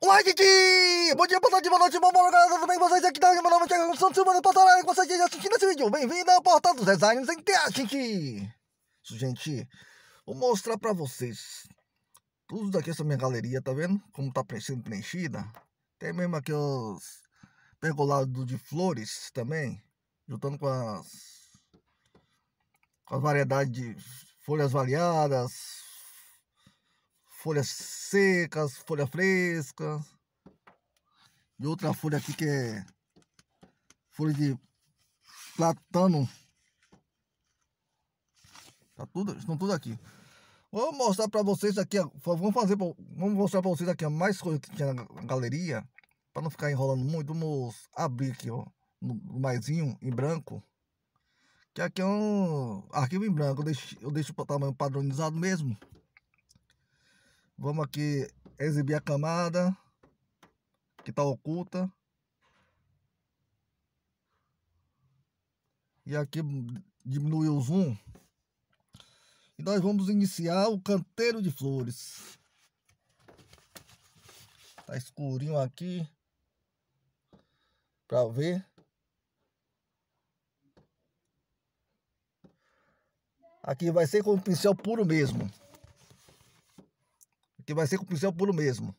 Like! gente! Bom dia, boa tarde, boa noite, bom dia galera, tudo bem com vocês? Aqui tá o meu nome é Thiago Santos Silva, passará com vocês tá assistindo esse vídeo. Bem-vindo ao Portal dos Designs em Teatro, gente! Isso, gente, vou mostrar pra vocês tudo daqui essa minha galeria, tá vendo? Como tá sendo preenchida. Tem mesmo aqui os pergolados de flores também, juntando com as, com as variedades de folhas variadas, folhas secas, folha fresca. E outra folha aqui que é folha de platano. Tá tudo, estão tudo aqui. Vou mostrar para vocês aqui, vamos fazer, vamos mostrar para vocês aqui mais coisa que tinha na galeria, para não ficar enrolando muito. Vamos abrir aqui, ó, no maisinho em branco. Que aqui é um arquivo em branco, eu deixo, eu deixo o tamanho padronizado mesmo. Vamos aqui exibir a camada que está oculta. E aqui diminuir o zoom. E nós vamos iniciar o canteiro de flores. Tá escurinho aqui. Para ver. Aqui vai ser com o pincel puro mesmo que vai ser com o pincel puro mesmo.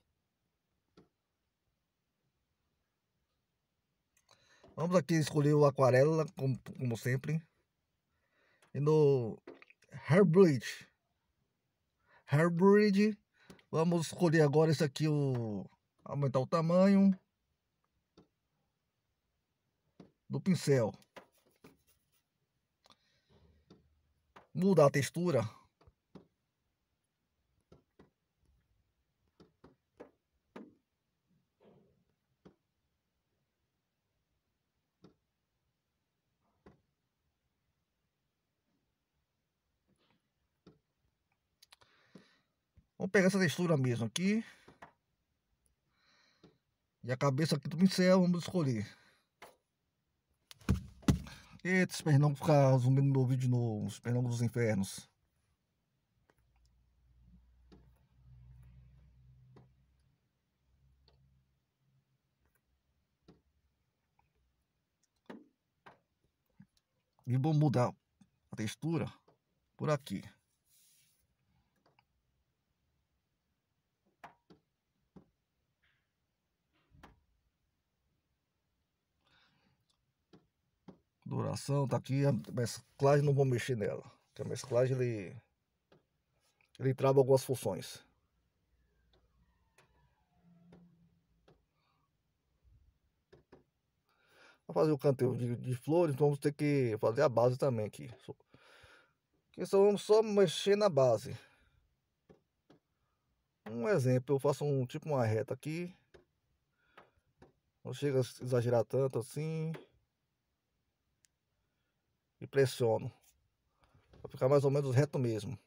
Vamos aqui escolher o aquarela, como, como sempre. E no Hairbridge. Hairbridge. Vamos escolher agora esse aqui, o aumentar o tamanho do pincel. Mudar a textura. Vamos pegar essa textura mesmo aqui. E a cabeça aqui do pincel, vamos escolher. Eita, espero não ficar zumbindo meu vídeo de novo. Espero dos infernos. E vou mudar a textura por aqui. coloração, tá aqui a mesclagem, não vou mexer nela. Que a mesclagem ele ele trava algumas funções. Para fazer o canteiro de, de flores, então vamos ter que fazer a base também aqui. Aqui só vamos só mexer na base. Um exemplo, eu faço um tipo uma reta aqui. Não chega a exagerar tanto assim e pressiono. Vai ficar mais ou menos reto mesmo.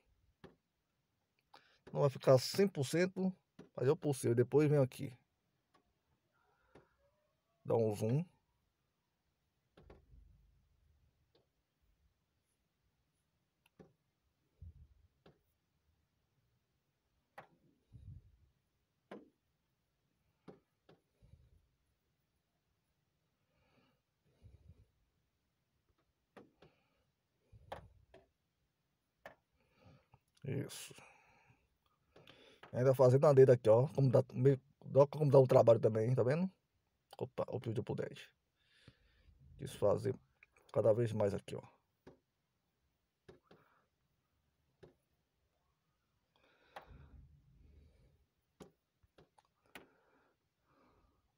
Não vai ficar 100%, mas eu o possível. Depois venho aqui. Dá um zoom. Isso. Ainda fazendo a dedo aqui, ó. Como dá, meio, como dá um trabalho também, tá vendo? Opa, o pio de pudete. Desfazer cada vez mais aqui, ó.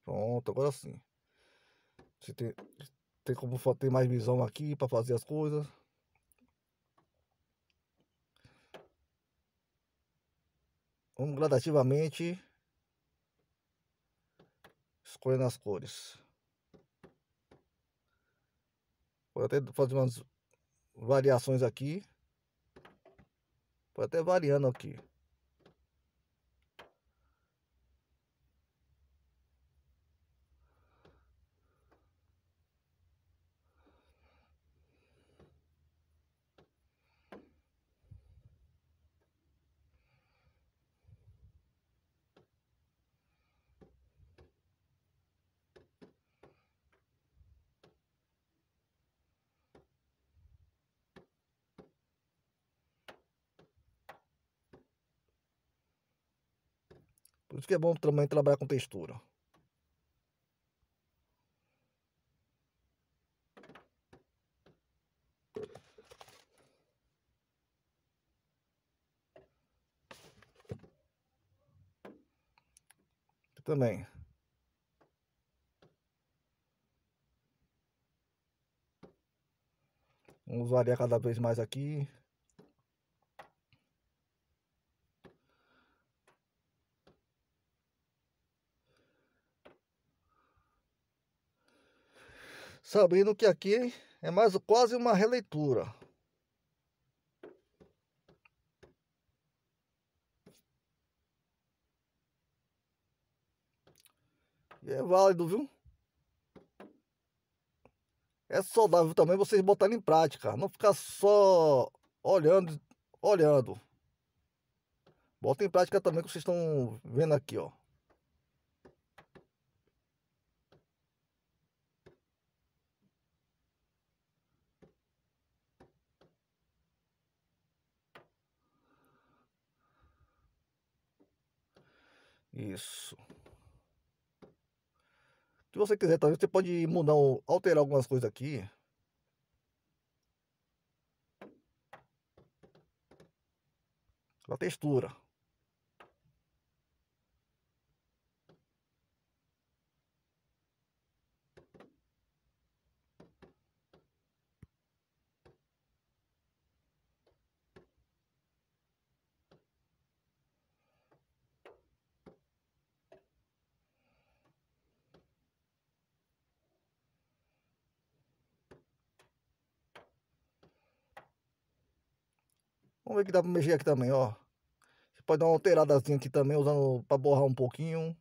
Pronto, agora sim. Você tem, tem como ter mais visão aqui para fazer as coisas. Vamos gradativamente escolhendo as cores. Vou até fazer umas variações aqui. Vou até variando aqui. Por isso que é bom também trabalhar com textura. também. Vamos variar cada vez mais aqui. sabendo que aqui é mais quase uma releitura. E é válido, viu? É saudável também vocês botarem em prática, não ficar só olhando, olhando. Bota em prática também o que vocês estão vendo aqui, ó. Isso. Se você quiser, talvez você pode mudar, alterar algumas coisas aqui. A textura. Vamos ver que dá pra mexer aqui também, ó. Você pode dar uma alteradazinha aqui também, usando pra borrar um pouquinho.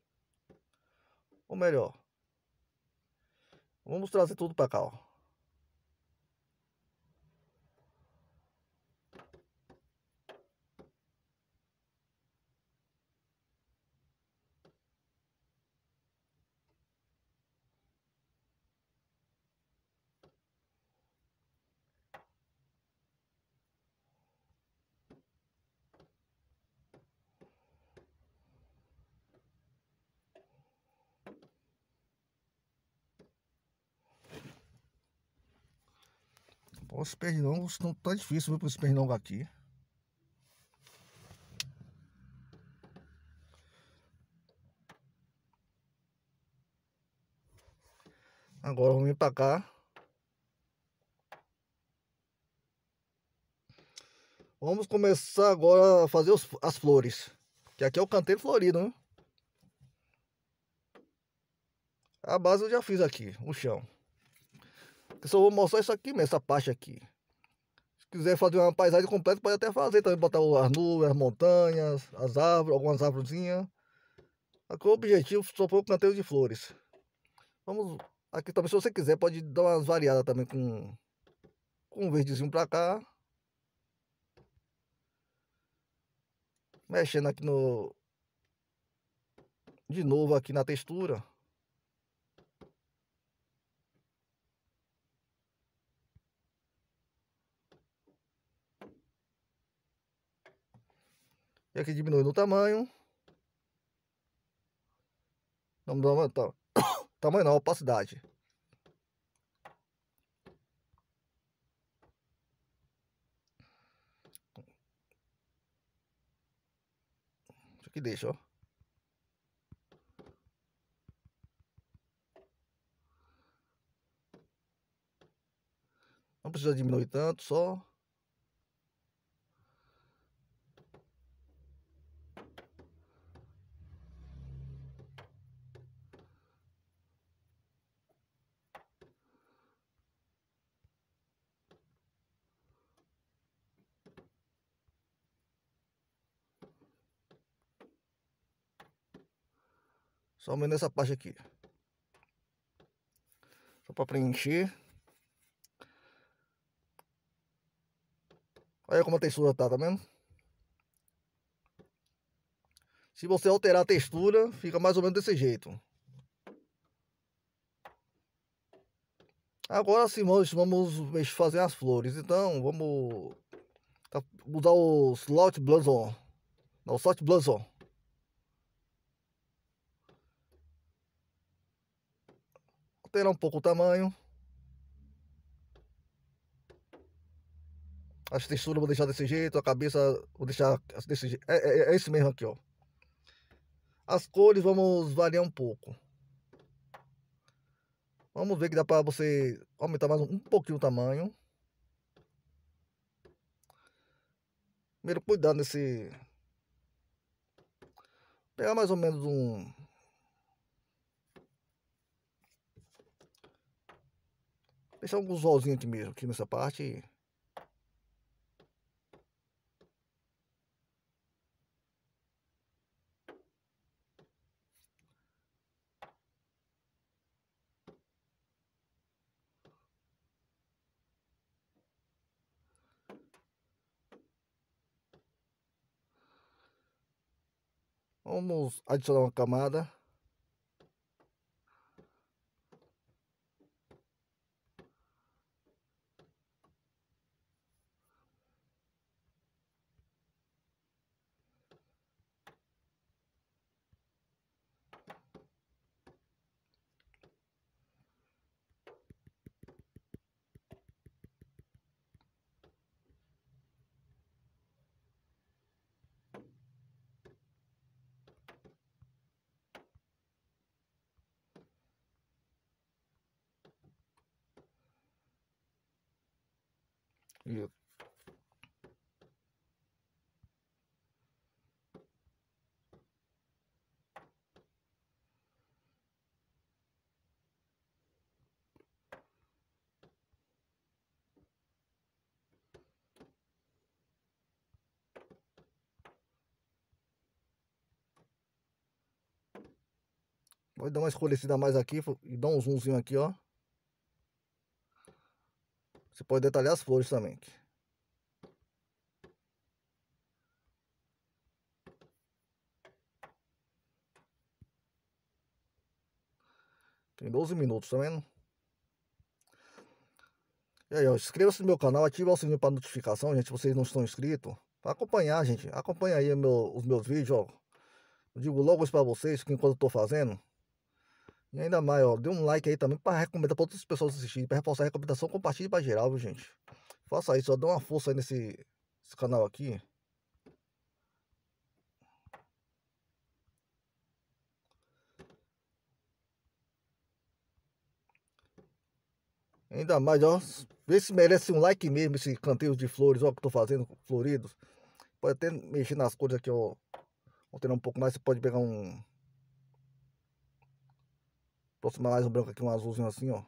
Ou melhor. Vamos trazer tudo pra cá, ó. os pernilongos estão tá difícil, viu, para os pernilongos aqui. Agora vamos vir para cá. Vamos começar agora a fazer os, as flores. Que aqui é o canteiro florido, né? A base eu já fiz aqui, o chão só vou mostrar isso aqui mesmo, essa parte aqui. Se quiser fazer uma paisagem completa, pode até fazer também. Botar as nuvens, as montanhas, as árvores, algumas árvorezinhas. Aqui o objetivo só foi o canteiro de flores. Vamos... Aqui também, se você quiser, pode dar umas variadas também com... Com um verdezinho pra cá. Mexendo aqui no... De novo aqui na textura. E aqui diminui no tamanho. Não dá uma, tá. tamanho não, opacidade. Isso aqui deixa, ó. Não precisa diminuir tanto, só Somente nessa parte aqui. Só para preencher. Olha como a textura tá, tá vendo? Se você alterar a textura, fica mais ou menos desse jeito. Agora sim, vamos fazer as flores. Então, vamos usar o slot blanzon. Não, slot blanzon. alterar um pouco o tamanho. As texturas vou deixar desse jeito, a cabeça vou deixar desse jeito. É, é, é esse mesmo aqui, ó. As cores vamos variar um pouco. Vamos ver que dá para você aumentar mais um pouquinho o tamanho. Primeiro, cuidado nesse... Pegar mais ou menos um... Deixar é um solzinho aqui mesmo, aqui nessa parte. Vamos adicionar uma camada. Yep. Vou dar uma escurecida mais aqui e dar um zoomzinho aqui, ó. Você pode detalhar as flores também. Aqui. Tem 12 minutos, tá vendo? E aí, ó, inscreva-se no meu canal, ative o sininho para notificação, gente, se vocês não estão inscritos. Para acompanhar, gente, acompanha aí meu, os meus vídeos, ó. Eu digo logo isso para vocês, que enquanto eu tô fazendo, e ainda mais, ó, dê um like aí também para recomendar para outras pessoas assistirem, para reforçar a recomendação, compartilhe para geral, viu, gente? Faça isso, ó, dá uma força aí nesse canal aqui. Ainda mais, ó. Vê se merece um like mesmo esse canteiro de flores, ó, que eu tô fazendo, floridos. Pode até mexer nas cores aqui, ó. Alterar um pouco mais, você pode pegar um... Aproximar mais um branco aqui, um azulzinho assim, ó.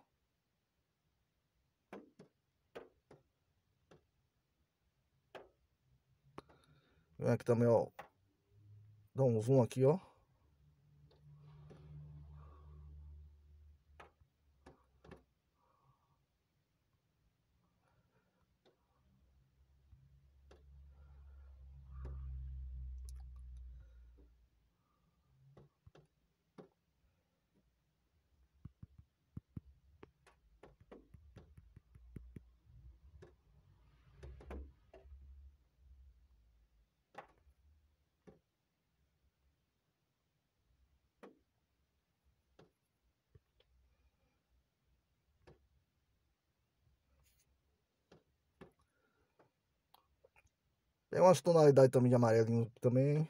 Vem aqui também, ó. Dá um zoom aqui, ó. Tem é umas tonalidades também de amarelinho também.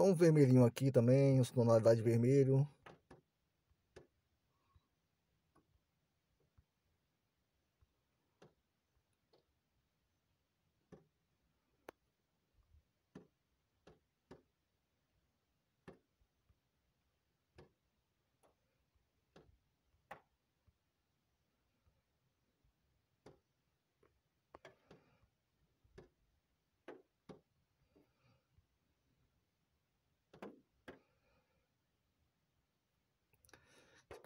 Então um vermelhinho aqui também, tonalidade vermelho.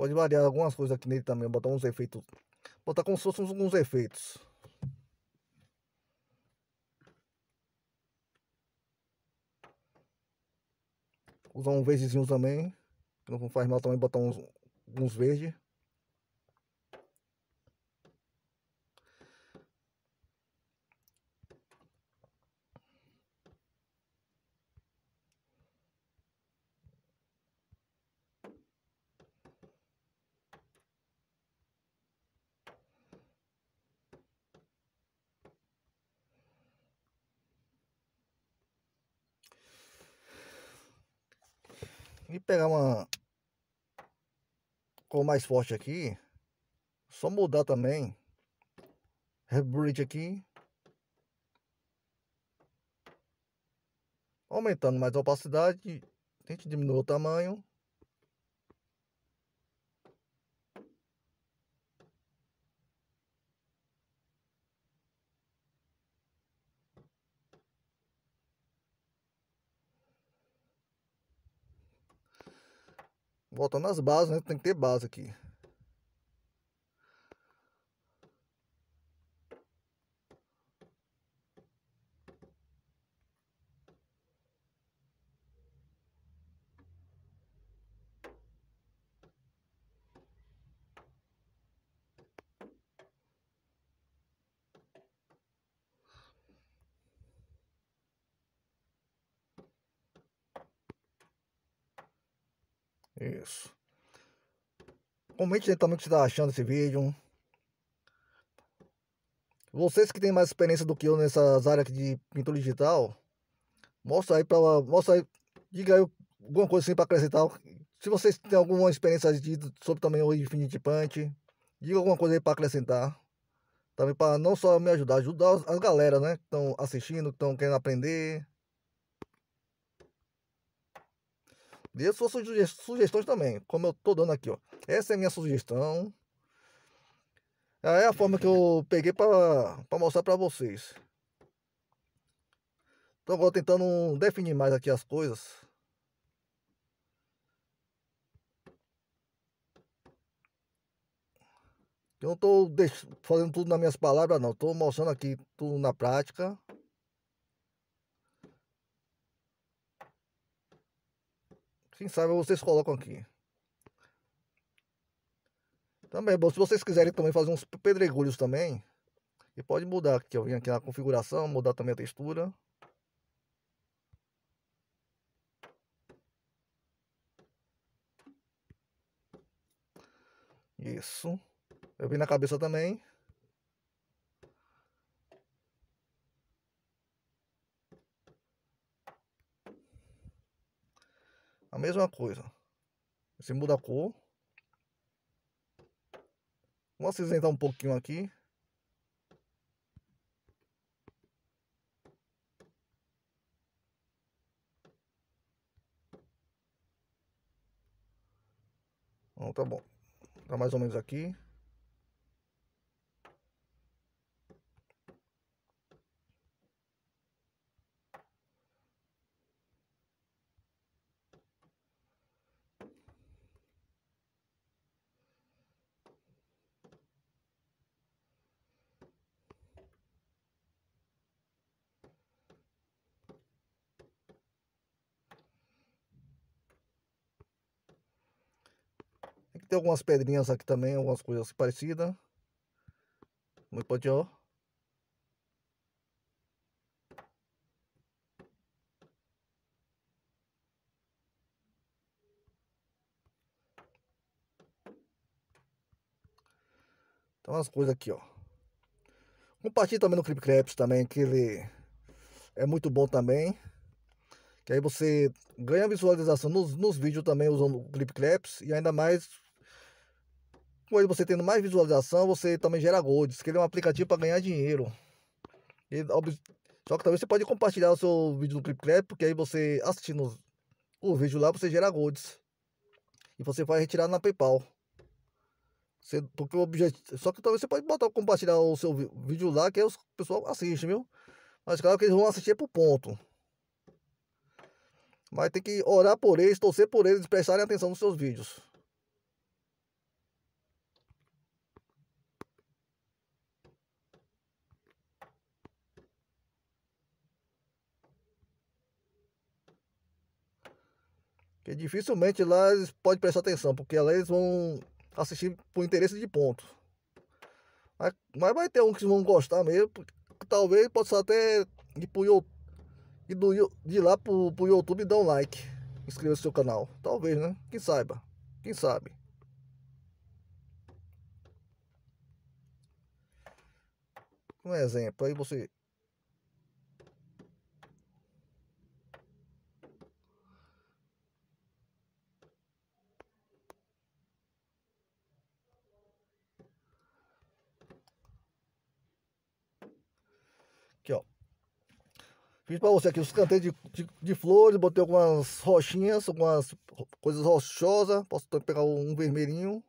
Pode variar algumas coisas aqui nele também. Botar uns efeitos. Botar como se fossem alguns efeitos. Usar um verdezinho também. Que não faz mal também botar uns, uns verdes. E pegar uma cor mais forte aqui. Só mudar também. Rebridge aqui. Aumentando mais a opacidade. Tente diminuir o tamanho. Voltando às bases, né? Tem que ter base aqui. Isso. Comente aí também o que você está achando desse vídeo. Vocês que têm mais experiência do que eu nessas áreas aqui de pintura digital, mostra aí para mostra aí, diga aí alguma coisa assim para acrescentar. Se vocês têm alguma experiência de, sobre também o Infinity Punch, diga alguma coisa aí para acrescentar. Também para não só me ajudar, ajudar as galera, né? Que estão assistindo, que estão querendo aprender. Dê suas sugestões também, como eu estou dando aqui, ó. Essa é a minha sugestão. É a forma que eu peguei para mostrar para vocês. Então agora tentando definir mais aqui as coisas. Eu não estou fazendo tudo nas minhas palavras, não. Estou mostrando aqui tudo na prática. Quem sabe vocês colocam aqui. Também, bom, se vocês quiserem também fazer uns pedregulhos também, e pode mudar aqui, eu vim aqui na configuração, mudar também a textura. Isso. Eu vim na cabeça também. mesma coisa. Você muda a cor. Vou acinzentar um pouquinho aqui. Então, tá bom. Tá mais ou menos aqui. Tem algumas pedrinhas aqui também, algumas coisas assim parecidas. muito é pode, ó. Então as coisas aqui, ó. Compartilhe também no Clip Creps também, que ele é muito bom também. Que aí você ganha visualização nos, nos vídeos também usando o Clip Claps e ainda mais com ele, você tendo mais visualização, você também gera gold. Diz que ele é um aplicativo para ganhar dinheiro. E, só que talvez você pode compartilhar o seu vídeo no ClipClap, porque aí você assistindo o vídeo lá, você gera golds. E você vai retirar na PayPal. Você, porque o objetivo, só que talvez você pode botar compartilhar o seu vídeo lá, que aí o pessoal assiste, viu? Mas claro que eles vão assistir pro ponto. Mas tem que orar por eles, torcer por eles, prestarem atenção nos seus vídeos. Que dificilmente lá eles podem prestar atenção, porque lá eles vão assistir por interesse de ponto. Mas, mas vai ter um que vão gostar mesmo, porque, talvez possa até ir pro, ir do, de lá pro, pro YouTube e dar um like. Inscrever-se no seu canal. Talvez, né? Quem saiba. Quem sabe. Um exemplo, aí você Fiz para você aqui os canteiros de, de, de, flores, botei algumas roxinhas, algumas coisas rochosas. Posso pegar um vermelhinho.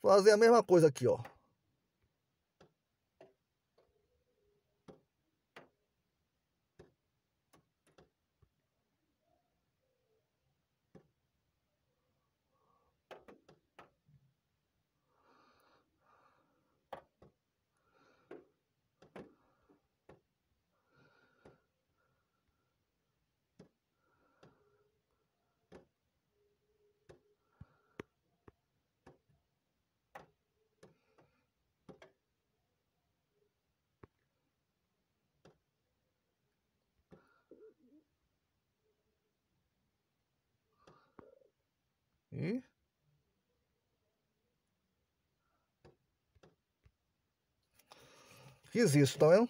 Fazer a mesma coisa aqui, ó. Fiz isso, tá vendo?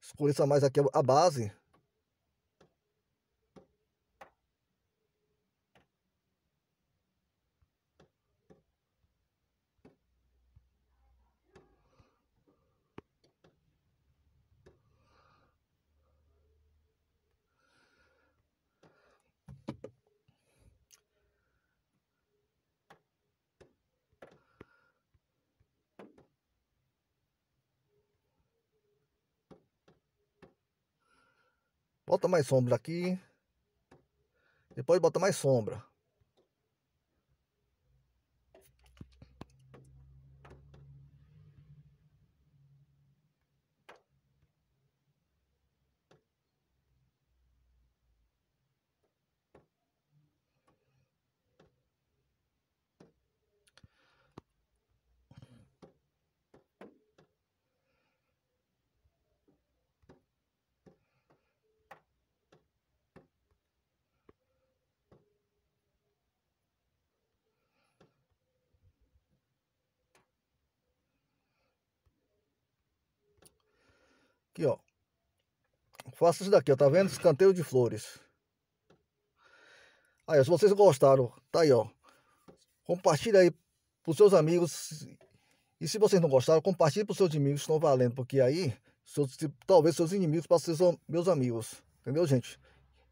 Escureça mais aqui a base. Bota mais sombra aqui. Depois bota mais sombra. faço isso daqui, ó, tá vendo? Escanteio de flores. Aí, se vocês gostaram, tá aí, ó. Compartilha aí pros seus amigos. E se vocês não gostaram, compartilhe pros seus inimigos, estão valendo, porque aí seus, talvez seus inimigos passem ser meus amigos. Entendeu, gente?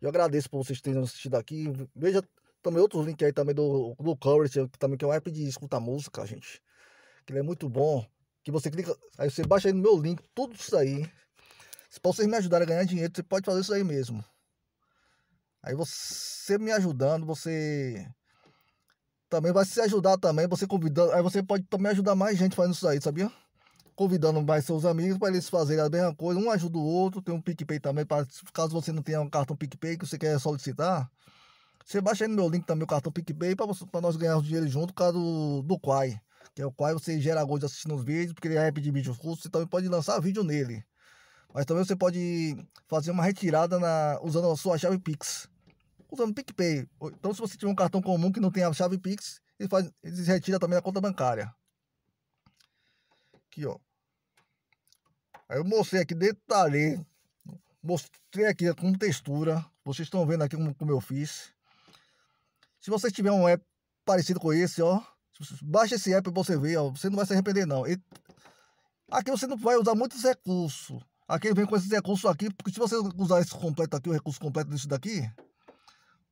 Eu agradeço por vocês terem assistido aqui. Veja também outros links aí também do, do Courage, que também que é um app de escutar música, gente. Que ele é muito bom. Que você clica, aí você baixa aí no meu link, tudo isso aí. Se vocês me ajudarem a ganhar dinheiro, você pode fazer isso aí mesmo. Aí você me ajudando, você também vai se ajudar também, você convidando, aí você pode também ajudar mais gente fazendo isso aí, sabia? Convidando mais seus amigos para eles fazerem a mesma coisa, um ajuda o outro, tem um PicPay também, para caso você não tenha um cartão PicPay que você quer solicitar, você baixa aí no meu link também o cartão PicPay para nós ganharmos dinheiro junto, por causa do, do Quai, que é o Quai, você gera gosto assistindo os vídeos, porque ele vai é pedir vídeos curtos, você também pode lançar vídeo nele. Mas também você pode fazer uma retirada na, usando a sua chave Pix. Usando o PicPay. Então, se você tiver um cartão comum que não tem a chave Pix, ele, faz, ele retira também da conta bancária. Aqui, ó. Aí eu mostrei aqui, detalhe Mostrei aqui com textura. Vocês estão vendo aqui como, como eu fiz. Se você tiver um app parecido com esse, ó. Baixa esse app pra você ver, ó. Você não vai se arrepender, não. E aqui você não vai usar muitos recursos. Aqui vem com esses recursos aqui, porque se você usar esse completo aqui, o recurso completo disso daqui,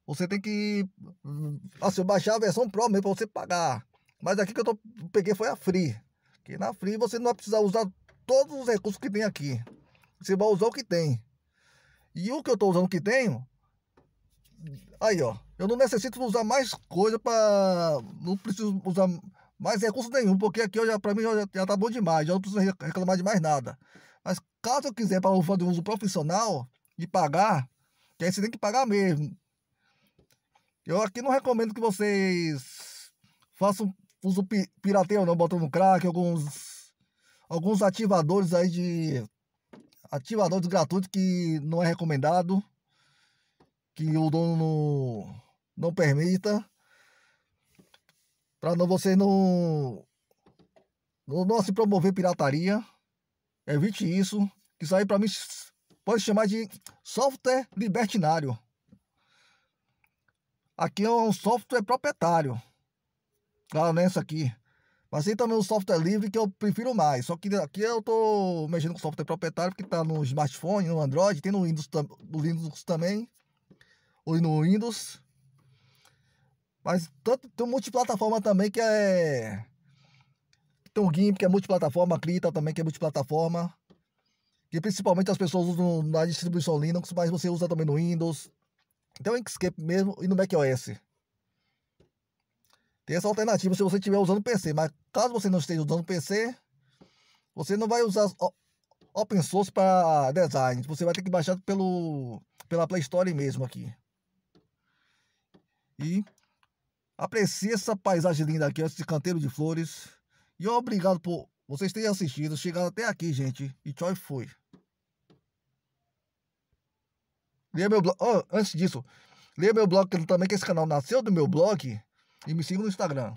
você tem que hum, assim, baixar a versão Pro mesmo para você pagar. Mas aqui que eu tô, peguei foi a Free. Que na Free você não vai precisar usar todos os recursos que tem aqui. Você vai usar o que tem. E o que eu tô usando que tenho, aí ó, eu não necessito usar mais coisa para, não preciso usar mais recurso nenhum, porque aqui eu já para mim já, já tá bom demais, já não preciso reclamar de mais nada. Caso eu quiser para o fã de uso profissional, de pagar, que aí você tem que pagar mesmo. Eu aqui não recomendo que vocês façam uso pirateiro, não, botando crack, alguns, alguns ativadores aí de. Ativadores gratuitos que não é recomendado, que o dono não, não permita, para não você não, não, não se promover pirataria. Evite isso, que isso aí para mim pode chamar de software libertinário. Aqui é um software proprietário. Claro, nessa aqui. Mas tem também o um software livre que eu prefiro mais. Só que aqui eu tô mexendo com software proprietário que está no smartphone, no Android, tem no Windows, no Linux também. Ou no Windows. Mas tanto, tem multiplataforma também que é tem então, o GIMP, que é multiplataforma, a Krita também, que é multiplataforma. Que principalmente as pessoas usam na distribuição Linux, mas você usa também no Windows. Então, Inkscape mesmo e no macOS. Tem essa alternativa se você estiver usando PC, mas caso você não esteja usando PC, você não vai usar open source para design. Você vai ter que baixar pelo, pela Play Store mesmo aqui. E aprecie essa paisagem linda aqui, esse canteiro de flores. E obrigado por vocês terem assistido, chegado até aqui, gente. E tchau e fui. Leia meu blog. Oh, antes disso, leia meu blog também, que esse canal nasceu do meu blog. E me siga no Instagram.